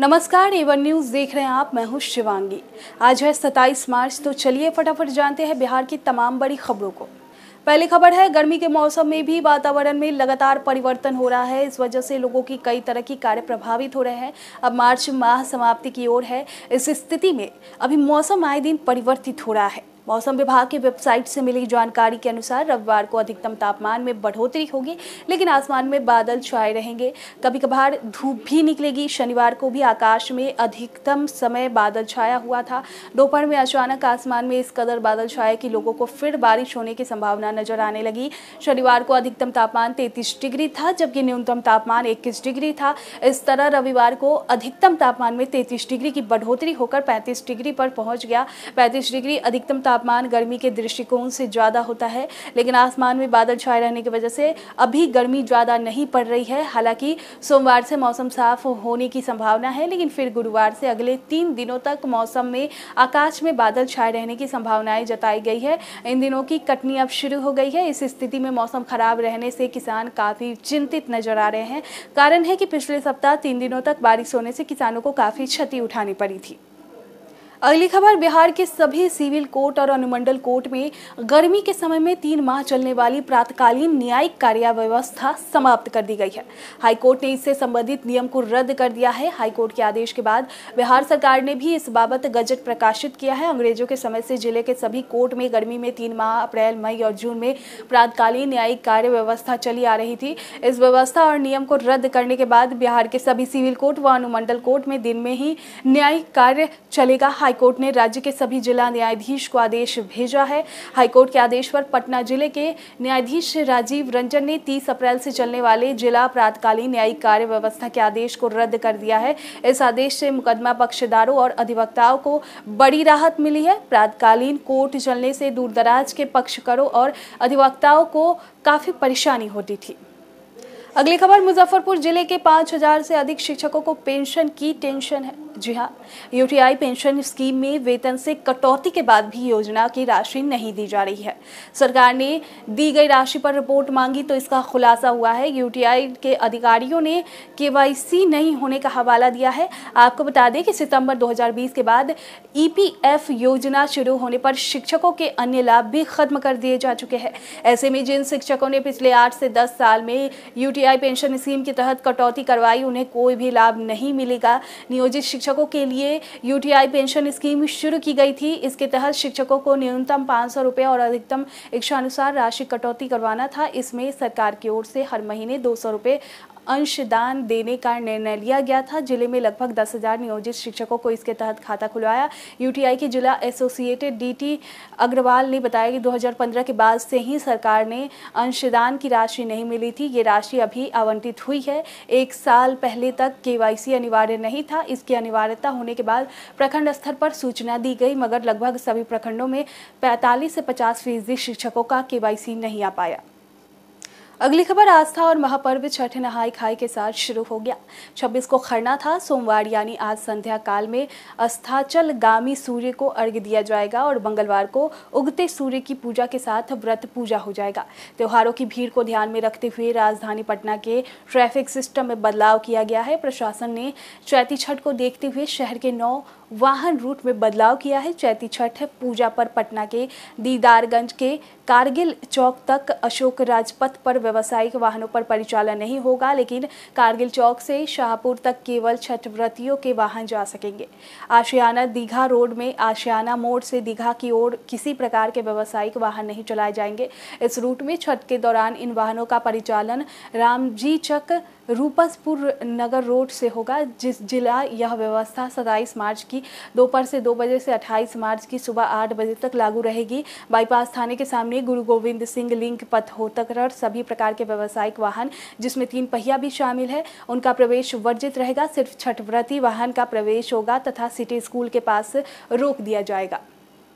नमस्कार Avon news देख रहे हैं आप मैं हूं शिवांगी आज है सताईस मार्च तो चलिए फटाफट जानते हैं बिहार की तमाम बड़ी खबरों को पहली खबर है गर्मी के मौसम में भी वातावरण में लगातार परिवर्तन हो रहा है इस वजह से लोगों की कई तरह की कार्य प्रभावित हो रहे हैं अब मार्च माह समाप्ति की ओर है इस स्थिति में अभी मौसम आए दिन परिवर्तित हो रहा है मौसम विभाग की वेबसाइट से मिली जानकारी के अनुसार रविवार को अधिकतम तापमान में बढ़ोतरी होगी लेकिन आसमान में बादल छाए रहेंगे कभी कभार धूप भी निकलेगी शनिवार को भी आकाश में अधिकतम समय बादल छाया हुआ था दोपहर में अचानक आसमान में इस कदर बादल छाए कि लोगों को फिर बारिश होने की संभावना नजर आने लगी शनिवार को अधिकतम तापमान तैतीस डिग्री था जबकि न्यूनतम तापमान इक्कीस डिग्री था इस तरह रविवार को अधिकतम तापमान में तैतीस डिग्री की बढ़ोतरी होकर पैंतीस डिग्री पर पहुंच गया पैंतीस डिग्री अधिकतम तापमान गर्मी के दृष्टिकोण से ज़्यादा होता है लेकिन आसमान में बादल छाए रहने की वजह से अभी गर्मी ज़्यादा नहीं पड़ रही है हालांकि सोमवार से मौसम साफ होने की संभावना है लेकिन फिर गुरुवार से अगले तीन दिनों तक मौसम में आकाश में बादल छाए रहने की संभावनाएं जताई गई है इन दिनों की कटनी अब शुरू हो गई है इस स्थिति में मौसम खराब रहने से किसान काफ़ी चिंतित नजर आ रहे हैं कारण है कि पिछले सप्ताह तीन दिनों तक बारिश होने से किसानों को काफ़ी क्षति उठानी पड़ी थी अगली खबर बिहार के सभी सिविल कोर्ट और अनुमंडल कोर्ट में गर्मी के समय में तीन माह चलने वाली प्रातकालीन न्यायिक कार्य व्यवस्था समाप्त कर दी गई है हाईकोर्ट ने इससे संबंधित नियम को रद्द कर दिया है हाईकोर्ट के आदेश के बाद बिहार सरकार ने भी इस बाबत गजट प्रकाशित किया है अंग्रेजों के समय से जिले के सभी कोर्ट में गर्मी में तीन माह अप्रैल मई और जून में प्रातकालीन न्यायिक कार्य व्यवस्था चली आ रही थी इस व्यवस्था और नियम को रद्द करने के बाद बिहार के सभी सिविल कोर्ट व अनुमंडल कोर्ट में दिन में ही न्यायिक कार्य चलेगा हाईकोर्ट ने राज्य के सभी जिला न्यायाधीश को आदेश भेजा है हाईकोर्ट के आदेश पर पटना जिले के न्यायाधीश राजीव रंजन ने 30 अप्रैल से चलने वाले जिला प्रातकालीन न्यायिक कार्य व्यवस्था के आदेश को रद्द कर दिया है इस आदेश से मुकदमा पक्षदारों और अधिवक्ताओं को बड़ी राहत मिली है प्रातकालीन कोर्ट चलने से दूरदराज के पक्षकरों और अधिवक्ताओं को काफ़ी परेशानी होती थी अगली खबर मुजफ्फरपुर जिले के 5000 से अधिक शिक्षकों को पेंशन की टेंशन है जी हाँ यूटीआई पेंशन स्कीम में वेतन से कटौती के बाद भी योजना की राशि नहीं दी जा रही है सरकार ने दी गई राशि पर रिपोर्ट मांगी तो इसका खुलासा हुआ है यूटीआई के अधिकारियों ने केवाईसी नहीं होने का हवाला दिया है आपको बता दें कि सितंबर 2020 के बाद ईपीएफ e योजना शुरू होने पर शिक्षकों के अन्य लाभ भी खत्म कर दिए जा चुके हैं ऐसे में जिन शिक्षकों ने पिछले आठ से दस साल में यू पीआई पेंशन स्कीम के तहत कटौती करवाई उन्हें कोई भी लाभ नहीं मिलेगा नियोजित शिक्षकों के लिए यूटीआई पेंशन स्कीम शुरू की गई थी इसके तहत शिक्षकों को न्यूनतम पाँच सौ रुपये और अधिकतम इच्छानुसार राशि कटौती करवाना था इसमें सरकार की ओर से हर महीने दो सौ रुपये अंशदान देने का निर्णय लिया गया था जिले में लगभग दस हजार नियोजित शिक्षकों को इसके तहत खाता खुलवाया यूटीआई के जिला एसोसिएटेड डीटी अग्रवाल ने बताया कि 2015 के बाद से ही सरकार ने अंशदान की राशि नहीं मिली थी ये राशि अभी आवंटित हुई है एक साल पहले तक के अनिवार्य नहीं था इसकी अनिवार्यता होने के बाद प्रखंड स्तर पर सूचना दी गई मगर लगभग सभी प्रखंडों में पैंतालीस से पचास फीसदी शिक्षकों का के नहीं आ पाया अगली खबर आस्था और महापर्व छठ नहाई खाई के साथ शुरू हो गया 26 को खरना था सोमवार यानी आज संध्या काल में अस्थाचल गामी सूर्य को अर्घ्य दिया जाएगा और मंगलवार को उगते सूर्य की पूजा के साथ व्रत पूजा हो जाएगा त्योहारों की भीड़ को ध्यान में रखते हुए राजधानी पटना के ट्रैफिक सिस्टम में बदलाव किया गया है प्रशासन ने चैती छठ को देखते हुए शहर के नौ वाहन रूट में बदलाव किया है चैती छठ पूजा पर पटना के दीदारगंज के कारगिल चौक तक अशोक राजपथ पर व्यवसायिक वाहनों पर परिचालन नहीं होगा लेकिन कारगिल चौक से शाहपुर तक केवल छठ व्रतियों के वाहन जा सकेंगे आशियाना दीघा रोड में आशियाना मोड़ से दीघा की ओर किसी प्रकार के व्यवसायिक वाहन नहीं चलाए जाएंगे इस रूट में छठ के दौरान इन वाहनों का परिचालन रामजी चक रूपसपुर नगर रोड से होगा जिस जिला यह व्यवस्था 27 मार्च की दोपहर से 2 बजे से 28 मार्च की सुबह 8 बजे तक लागू रहेगी बाईपास थाने के सामने गुरु गोविंद सिंह लिंक पथ होतकर सभी प्रकार के व्यवसायिक वाहन जिसमें तीन पहिया भी शामिल है उनका प्रवेश वर्जित रहेगा सिर्फ छठव्रती वाहन का प्रवेश होगा तथा सिटी स्कूल के पास रोक दिया जाएगा